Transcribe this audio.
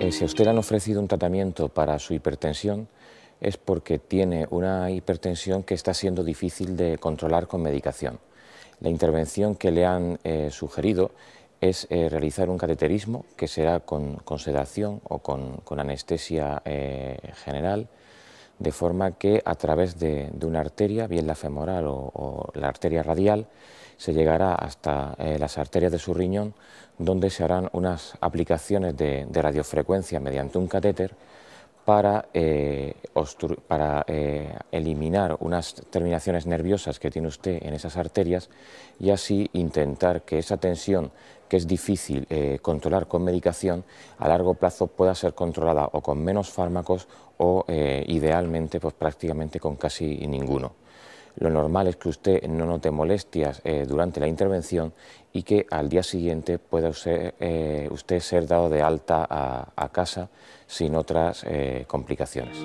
Eh, si a usted le han ofrecido un tratamiento para su hipertensión, es porque tiene una hipertensión que está siendo difícil de controlar con medicación. La intervención que le han eh, sugerido es eh, realizar un cateterismo que será con, sedación o con anestesia general de forma que a través de, una arteria, bien la femoral o, la arteria radial, se llegará hasta eh, las arterias de su riñón, donde se harán unas aplicaciones de, de radiofrecuencia mediante un catéter para, eh, eh, eliminar unas terminaciones nerviosas que tiene usted en esas arterias y así intentar que esa tensión que es difícil eh, controlar con medicación, a largo plazo pueda ser controlada o con menos fármacos o idealmente pues prácticamente con casi ninguno lo normal es que usted no note molestias eh, durante la intervención y que al día siguiente pueda usted, eh, ser dado de alta a casa sin otras eh, complicaciones.